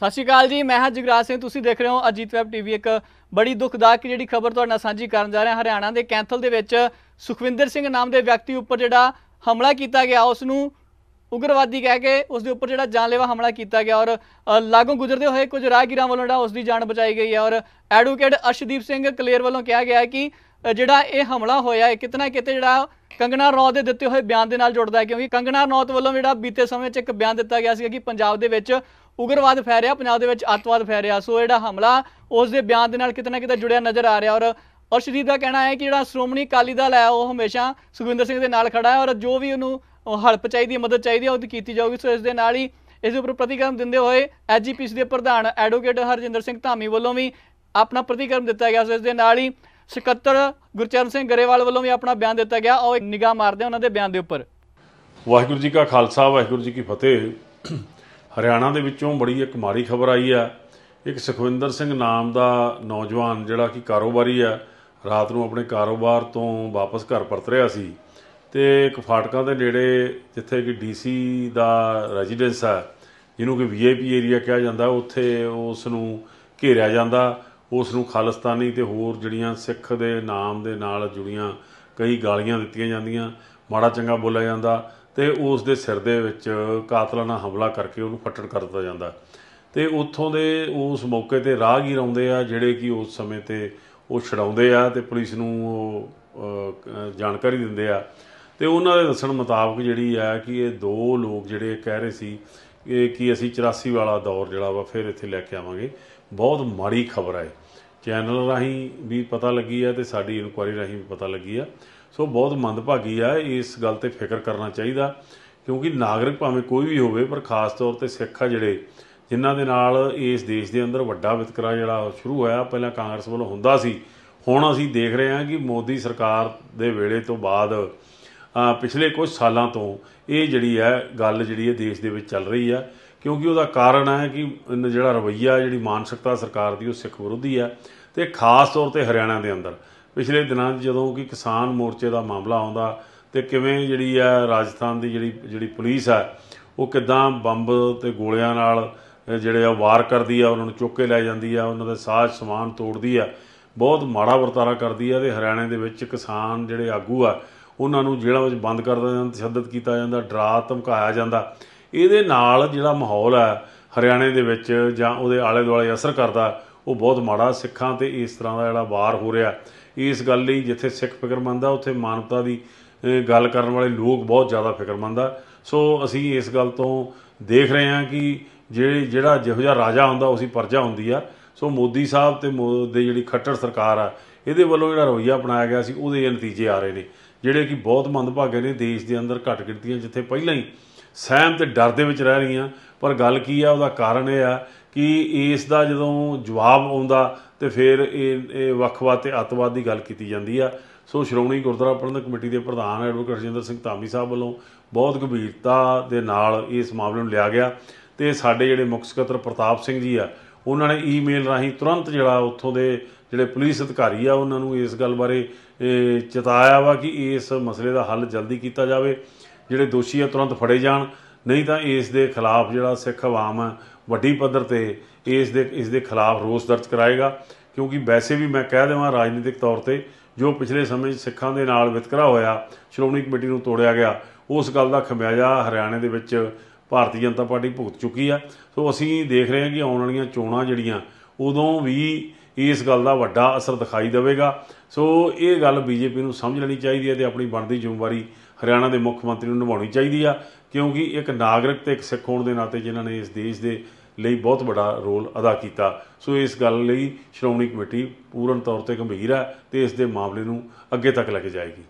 ਸਤਿ ਸ਼੍ਰੀ ਅਕਾਲ ਜੀ ਮੈਂ ਹਾਂ ਜਗਰਾਜ ਸਿੰਘ ਤੁਸੀਂ ਦੇਖ ਰਹੇ ਹੋ ਅਜੀਤ ਵੈਬ ਟੀਵੀ ਇੱਕ ਬੜੀ ਦੁਖਦਾਇਕ ਜਿਹੜੀ ਖਬਰ ਤੁਹਾਡੇ ਨਾਲ ਸਾਂਝੀ ਕਰਨ ਜਾ ਰਿਹਾ ਹਰਿਆਣਾ ਦੇ ਕੈਂਥਲ ਦੇ ਵਿੱਚ ਸੁਖਵਿੰਦਰ ਸਿੰਘ ਨਾਮ ਦੇ ਵਿਅਕਤੀ ਉੱਪਰ ਜਿਹੜਾ ਹਮਲਾ ਕੀਤਾ ਗਿਆ ਉਸ ਨੂੰ ਉਗਰਵਾਦੀ ਕਹਿ ਕੇ ਉਸ ਦੇ ਉੱਪਰ ਜਿਹੜਾ ਜਾਨਲੇਵਾ ਹਮਲਾ ਕੀਤਾ ਗਿਆ ਔਰ ਲਾਗੋਂ ਗੁਜ਼ਰਦੇ ਹੋਏ ਕੁਝ ਰਾਹਗੀਰਾਂ ਵੱਲੋਂ ਜਿਹੜਾ ਉਸ ਦੀ ਜਾਨ ਬਚਾਈ ਗਈ ਹੈ ਔਰ ਐਡਵੋਕੇਟ ਅਰਸ਼ਦੀਪ ਸਿੰਘ ਕਲੇਰ ਵੱਲੋਂ ਕਿਹਾ ਗਿਆ ਹੈ ਕਿ ਜਿਹੜਾ ਇਹ ਹਮਲਾ ਹੋਇਆ ਹੈ ਕਿਤਨਾ ਕਿਤੇ ਜਿਹੜਾ ਕੰਗਣਾ ਰੌਤ ਦੇ ਦਿੱਤੇ ਹੋਏ ਬਿਆਨ ਦੇ ਨਾਲ ਜੁੜਦਾ ਹੈ ਕਿਉਂਕਿ ਕੰਗਣਾ ਰੌਤ ਵੱਲੋਂ ਜਿਹੜਾ ਬੀਤੇ ਸਮੇਂ 'ਚ ਇੱਕ ਬਿਆਨ ਦਿੱਤਾ ਗਿਆ ਸੀ ਕਿ ਪੰਜਾਬ ਦੇ ਵਿੱਚ ਉਗਰਵਾਦ ਰਿਹਾ ਪੰਜਾਬ ਦੇ ਵਿੱਚ ਅੱਤਵਾਦ ਰਿਹਾ ਸੋ ਜਿਹੜਾ ਹਮਲਾ ਉਸ ਦੇ ਬਿਆਨ ਦੇ ਨਾਲ ਕਿਤਨਾ ਕਿਤੇ ਜੁੜਿਆ ਨਜ਼ਰ ਆ ਰਿਹਾ ਔਰ ਅਰਸ਼ਦੀਪ ਦਾ ਕਹਿਣਾ ਹੈ ਕਿ ਜਿਹੜਾ ਸ਼੍ਰੋਮਣੀ ਅਕਾਲੀ ਦਲ ਹੈ ਉਹ ਹਮੇਸ਼ਾ ਸੁਖਵਿੰਦਰ ਸਿੰਘ ਦੇ ਨਾਲ ਖੜਾ ਹੈ ਔਰ ਜੋ ਵੀ ਉਹਨੂੰ ਹਲਪ ਚਾਹੀਦੀ ਹੈ ਮਦਦ ਚਾਹੀਦੀ ਹੈ ਉਹਦੀ ਕੀਤੀ ਜਾਊਗੀ ਸੋ ਇਸ ਦੇ ਨਾਲ ਹੀ ਇਸ ਦੇ ਉੱਪਰ ਪ੍ਰਤੀਕਰਮ ਦਿੰਦੇ ਹੋਏ ਐਜੀਪੀਸ ਦੇ ਪ੍ਰਧਾਨ ਐਡਵੋਕੇਟ ਹਰਜਿੰਦਰ ਸਿੰਘ ਧਾਮੀ ਵੱਲੋਂ ਵੀ ਆਪਣਾ ਪ੍ਰਤੀਕਰਮ ਦਿੱਤਾ ਗਿਆ ਸੋ ਇਸ ਦੇ ਨਾਲ ਹੀ ਸਕੱਤਰ ਗੁਰਚਰਨ ਸਿੰਘ ਗਰੇਵਾਲ ਵੱਲੋਂ ਵੀ ਆਪਣਾ ਬਿਆਨ ਦਿੱਤਾ ਗਿਆ ਉਹ ਇੱਕ ਨਿਗਾਹ ਮਾਰਦੇ ਉਹਨਾਂ ਦੇ ਬਿਆਨ ਦੇ ਉੱਪਰ ਵਾਹਿਗੁਰੂ ਜੀ ਕਾ ਖਾਲਸਾ ਵਾਹਿਗੁਰੂ ਜੀ ਕੀ ਫਤਿਹ ਹਰਿਆਣਾ ਦੇ ਵਿੱਚੋਂ ਬੜੀ ਇੱਕ ਮਾਰੀ ਖਬਰ ਆਈ ਆ ਇੱਕ ਸੁਖਵਿੰਦਰ ਸਿੰਘ ਨਾਮ ਦਾ ਨੌਜਵਾਨ ਜਿਹੜਾ ਕਿ ਕਾਰੋਬਾਰੀ ਆ ਰਾਤ ਨੂੰ ਆਪਣੇ ਕਾਰੋਬਾਰ ਤੋਂ ਵਾਪਸ ਘਰ ਪਰਤ ਰਿਹਾ ਸੀ ਤੇ ਇੱਕ ਫਾਟਕਾਂ ਦੇ ਨੇੜੇ ਜਿੱਥੇ ਕਿ ਡੀਸੀ ਦਾ ਰੈਜ਼ੀਡੈਂਸ ਆ ਜਿਹਨੂੰ ਕਿ ਵੀਆਈਪੀ ਏਰੀਆ ਕਿਹਾ ਜਾਂਦਾ ਉੱਥੇ ਉਸ ਨੂੰ ਘੇਰਿਆ ਜਾਂਦਾ ਉਸ ਨੂੰ ਖਾਲਸਤਾਨੀ ਤੇ ਹੋਰ ਜਿਹੜੀਆਂ ਸਿੱਖ ਦੇ ਨਾਮ ਦੇ ਨਾਲ ਜੁੜੀਆਂ ਕਈ ਗਾਲੀਆਂ ਦਿੱਤੀਆਂ ਜਾਂਦੀਆਂ ਮਾੜਾ ਚੰਗਾ ਬੋਲਿਆ ਜਾਂਦਾ ਤੇ ਉਸ ਦੇ ਸਿਰ ਦੇ ਵਿੱਚ ਕਾਤਲਾਨਾ ਹਮਲਾ ਕਰਕੇ ਉਹਨੂੰ ਫੱਟੜ ਕਰ ਦਿੱਤਾ ਜਾਂਦਾ ਤੇ ਉੱਥੋਂ ਦੇ ਉਸ ਮੌਕੇ ਤੇ ਰਾਹਗੀਰ ਆਉਂਦੇ ਆ ਜਿਹੜੇ ਕਿ ਉਸ ਸਮੇਂ ਤੇ ਉਹ ਛਡਾਉਂਦੇ ਆ ਤੇ ਪੁਲਿਸ ਨੂੰ ਉਹ ਜਾਣਕਾਰੀ ਦਿੰਦੇ ਆ ਤੇ ਉਹਨਾਂ ਦੇ ਦੱਸਣ ਮੁਤਾਬਕ ਜਿਹੜੀ ਆ ਕਿ ਇਹ ਦੋ ਲੋਕ ਜਿਹੜੇ ਕਹਿ ਰਹੇ ਸੀ ਕਿ ਅਸੀਂ 84 ਵਾਲਾ ਦੌਰ ਜਿਹੜਾ ਵਾ ਫਿਰ ਇੱਥੇ ਲੈ ਕੇ ਆਵਾਂਗੇ ਬਹੁਤ ਮਾੜੀ ਖਬਰ ਹੈ ਚੈਨਲ ਰਾਹੀਂ ਵੀ ਪਤਾ ਲੱਗੀ ਆ ਤੇ ਸਾਡੀ ਇਨਕੁਆਇਰੀ ਰਾਹੀਂ ਵੀ ਪਤਾ ਲੱਗੀ ਆ ਸੋ ਬਹੁਤ ਮੰਦਭਾਗੀ ਆ ਇਸ ਗੱਲ ਤੇ ਫਿਕਰ ਕਰਨਾ ਚਾਹੀਦਾ ਕਿਉਂਕਿ ਨਾਗਰਿਕ ਭਾਵੇਂ ਕੋਈ ਵੀ ਹੋਵੇ ਪਰ ਖਾਸ ਤੌਰ ਤੇ ਸਿੱਖ ਆ ਜਿਹੜੇ ਜਿਨ੍ਹਾਂ ਦੇ ਨਾਲ ਇਸ ਦੇਸ਼ ਦੇ ਅੰਦਰ ਵੱਡਾ ਵਿਤਕਰਾ ਜਿਹੜਾ ਸ਼ੁਰੂ ਹੋਇਆ ਪਹਿਲਾਂ ਕਾਂਗਰਸ ਵੱਲੋਂ ਹੁੰਦਾ ਸੀ ਹੁਣ ਅਸੀਂ ਦੇਖ ਰਹੇ ਹਾਂ ਕਿ ਮੋਦੀ ਸਰਕਾਰ ਦੇ ਵੇਲੇ ਤੋਂ ਬਾਅਦ ਆ ਪਿਛਲੇ ਕੁਝ ਸਾਲਾਂ ਤੋਂ ਇਹ ਜਿਹੜੀ ਹੈ ਗੱਲ ਜਿਹੜੀ ਹੈ ਦੇਸ਼ ਦੇ ਵਿੱਚ ਚੱਲ ਰਹੀ ਹੈ ਕਿਉਂਕਿ ਉਹਦਾ ਕਾਰਨ ਹੈ ਕਿ ਜਿਹੜਾ ਰਵਈਆ ਜਿਹੜੀ ਮਾਨਸਿਕਤਾ ਸਰਕਾਰ ਦੀ ਉਹ ਸਿੱਖ ਵਿਰੋਧੀ ਹੈ ਤੇ ਖਾਸ ਤੌਰ ਤੇ ਹਰਿਆਣਾ ਦੇ ਅੰਦਰ ਪਿਛਲੇ ਦਿਨਾਂ ਜਦੋਂ ਕਿ ਕਿਸਾਨ ਮੋਰਚੇ ਦਾ ਮਾਮਲਾ ਆਉਂਦਾ ਤੇ ਕਿਵੇਂ ਜਿਹੜੀ ਆ ਰਾਜਸਥਾਨ ਦੀ ਜਿਹੜੀ ਜਿਹੜੀ ਪੁਲਿਸ ਆ ਉਹ ਕਿਦਾਂ ਬੰਬ ਤੇ ਗੋਲਿਆਂ ਨਾਲ ਜਿਹੜੇ ਆ ਵਾਰ ਕਰਦੀ ਆ ਉਹਨਾਂ ਨੂੰ ਚੁੱਕ ਕੇ ਲੈ ਜਾਂਦੀ ਆ ਉਹਨਾਂ ਦੇ ਸਾਜ਼ ਸਮਾਨ ਤੋੜਦੀ ਆ ਬਹੁਤ ਮਾੜਾ ਵਰਤਾਰਾ ਕਰਦੀ ਆ ਤੇ ਹਰਿਆਣੇ ਦੇ ਵਿੱਚ ਕਿਸਾਨ ਜਿਹੜੇ ਆਗੂ ਆ ਉਹਨਾਂ ਨੂੰ ਜਿਹੜਾ ਵਿੱਚ ਬੰਦ ਕਰ ਦਿੱਤਾ ਜਾਂਦਾ ਤਸ਼ੱਦਦ ਕੀਤਾ ਜਾਂਦਾ ਡਰਾ ਧਮਕਾਇਆ ਜਾਂਦਾ ਇਹਦੇ ਨਾਲ ਜਿਹੜਾ ਮਾਹੌਲ ਆ ਹਰਿਆਣੇ ਦੇ ਵਿੱਚ ਜਾਂ ਉਹਦੇ ਆਲੇ ਦੁਆਲੇ ਅਸਰ ਕਰਦਾ ਉਹ ਬਹੁਤ ਮਾੜਾ ਸਿੱਖਾਂ ਤੇ ਇਸ ਤਰ੍ਹਾਂ ਦਾ ਜਿਹੜਾ ਵਾਰ ਹੋ ਰਿਹਾ ਇਸ ਗੱਲ ਲਈ ਜਿੱਥੇ ਸਿੱਖ ਫਿਕਰਮੰਦ ਆ ਉੱਥੇ ਮਾਨਵਤਾ ਦੀ ਗੱਲ ਕਰਨ ਵਾਲੇ ਲੋਕ ਬਹੁਤ ਜ਼ਿਆਦਾ ਫਿਕਰਮੰਦ ਆ ਸੋ ਅਸੀਂ ਇਸ ਗੱਲ ਤੋਂ ਦੇਖ ਰਹੇ ਹਾਂ ਕਿ ਜਿਹੜੇ ਜਿਹੜਾ ਜਿਹੋ ਜਿਹਾ ਰਾਜਾ ਹੁੰਦਾ ਉਸੇ ਪਰਜਾ ਹੁੰਦੀ ਆ ਸੋ ਮੋਦੀ ਸਾਹਿਬ ਤੇ ਦੇ ਜਿਹੜੀ ਖੱਟੜ ਸਰਕਾਰ ਆ ਇਹਦੇ ਵੱਲੋਂ ਜਿਹੜਾ ਰਵਈਆ ਅਪਣਾਇਆ ਗਿਆ ਸੀ ਉਹਦੇ ਨਤੀਜੇ ਆ ਰਹੇ ਨੇ ਜਿਹੜੇ ਕਿ ਬਹੁਤ ਮੰਦਭਾਗੇ ਨੇ ਦੇਸ਼ ਦੇ ਅੰਦਰ ਘਟ ਗਿਣਤੀਆਂ ਜਿੱਥੇ ਪਹਿਲਾਂ ਹੀ ਸਹਿਮ ਤੇ ਡਰ ਦੇ ਵਿੱਚ ਰਹਿ ਰਹੀਆਂ ਪਰ ਗੱਲ ਕੀ ਆ ਉਹਦਾ ਕਾਰਨ ਇਹ ਆ ਕਿ ਇਸ ਦਾ ਜਦੋਂ ਜਵਾਬ ਆਉਂਦਾ ਤੇ ਫਿਰ ਇਹ ਇਹ ਵੱਖਵਾਦ ਤੇ ਅਤਵਾਦ ਦੀ ਗੱਲ ਕੀਤੀ ਜਾਂਦੀ ਆ ਸੋ ਸ਼੍ਰੋਮਣੀ ਗੁਰਦੁਆਰਾ ਪ੍ਰਬੰਧਕ ਕਮੇਟੀ ਦੇ ਪ੍ਰਧਾਨ ਐਡਵੋਕੇਟ ਜਿੰਦਰ ਸਿੰਘ ਧਾਮੀ ਸਾਹਿਬ ਵੱਲੋਂ ਬਹੁਤ ਗੰਭੀਰਤਾ ਦੇ ਨਾਲ ਇਸ ਮਾਮਲੇ ਨੂੰ ਲਿਆ ਗਿਆ ਤੇ ਸਾਡੇ ਜਿਹੜੇ ਮੁੱਖ ਸਕੱਤਰ ਪ੍ਰਤਾਪ ਸਿੰਘ ਜੀ ਆ ਉਹਨਾਂ ਨੇ ਈਮੇਲ ਰਾਹੀਂ ਤੁਰੰਤ ਜਿਹੜਾ ਉੱਥੋਂ ਦੇ ਜਿਹੜੇ ਪੁਲਿਸ ਅਧਿਕਾਰੀ ਆ ਉਹਨਾਂ ਨੂੰ ਇਸ ਗੱਲ ਬਾਰੇ ਚਿਤਾਇਆ ਵਾ ਕਿ ਇਸ ਮਸਲੇ ਦਾ ਹੱਲ ਜਲਦੀ ਕੀਤਾ ਜਾਵੇ ਜਿਹੜੇ ਦੋਸ਼ੀ ਆ ਤੁਰੰਤ ਫੜੇ ਜਾਣ ਨਹੀਂ ਤਾਂ ਇਸ ਦੇ ਖਿਲਾਫ ਜਿਹੜਾ ਸਿੱਖ ਆਵਾਮ ਆ ਵੱਡੀ ਪੱਧਰ ਤੇ ਇਸ ਦੇ ਇਸ ਦੇ ਖਿਲਾਫ ਰੋਸ ਦਰਜ ਕਰਾਏਗਾ ਕਿਉਂਕਿ ਵੈਸੇ ਵੀ ਮੈਂ ਕਹਿ ਦੇਵਾਂ ਰਾਜਨੀਤਿਕ ਤੌਰ ਤੇ ਜੋ ਪਿਛਲੇ ਸਮੇਂ ਸਿੱਖਾਂ ਦੇ ਨਾਲ ਵਿਤਕਰਾ ਹੋਇਆ ਸ਼੍ਰੋਮਣੀ ਕਮੇਟੀ ਨੂੰ ਤੋੜਿਆ ਗਿਆ ਉਸ ਗੱਲ ਦਾ ਖਮਿਆਜਾ ਹਰਿਆਣੇ ਦੇ ਵਿੱਚ ਭਾਰਤੀ ਜਨਤਾ ਪਾਰਟੀ ਭੁਗਤ ਚੁੱਕੀ ਆ ਸੋ ਅਸੀਂ ਦੇਖ ਰਹੇ ਹਾਂ ਕਿ ਆਉਣ ਵਾਲੀਆਂ ਚੋਣਾਂ ਜਿਹੜੀਆਂ ਉਦੋਂ ਵੀ ਇਸ ਗੱਲ ਦਾ ਵੱਡਾ ਅਸਰ ਦਿਖਾਈ ਦੇਵੇਗਾ ਸੋ ਇਹ ਗੱਲ ਬੀਜੇਪੀ ਨੂੰ ਸਮਝ ਲੈਣੀ ਚਾਹੀਦੀ ਹੈ ਤੇ ਆਪਣੀ ਬਣਦੀ ਜ਼ਿੰਮੇਵਾਰੀ ਹਰਿਆਣਾ ਦੇ ਮੁੱਖ ਮੰਤਰੀ ਨੂੰ ਨਿਭਾਉਣੀ ਚਾਹੀਦੀ ਆ ਕਿਉਂਕਿ ਇੱਕ ਨਾਗਰਿਕ ਤੇ ਇੱਕ ਸਿੱਖ ਹੋਣ ਦੇ ਨਾਤੇ ਜਿਨ੍ਹਾਂ ਨੇ ਇਸ ਦੇਸ਼ ਦੇ ਲਈ ਬਹੁਤ ਵੱਡਾ ਰੋਲ ਅਦਾ ਕੀਤਾ ਸੋ ਇਸ ਗੱਲ ਲਈ ਸ਼੍ਰੋਮਣੀ ਕਮੇਟੀ ਪੂਰਨ ਤੌਰ ਤੇ ਗੰਭੀਰ ਹੈ ਤੇ ਇਸ ਦੇ ਮਾਮਲੇ ਨੂੰ ਅੱਗੇ ਤੱਕ ਲੈ ਕੇ ਜਾਏਗੀ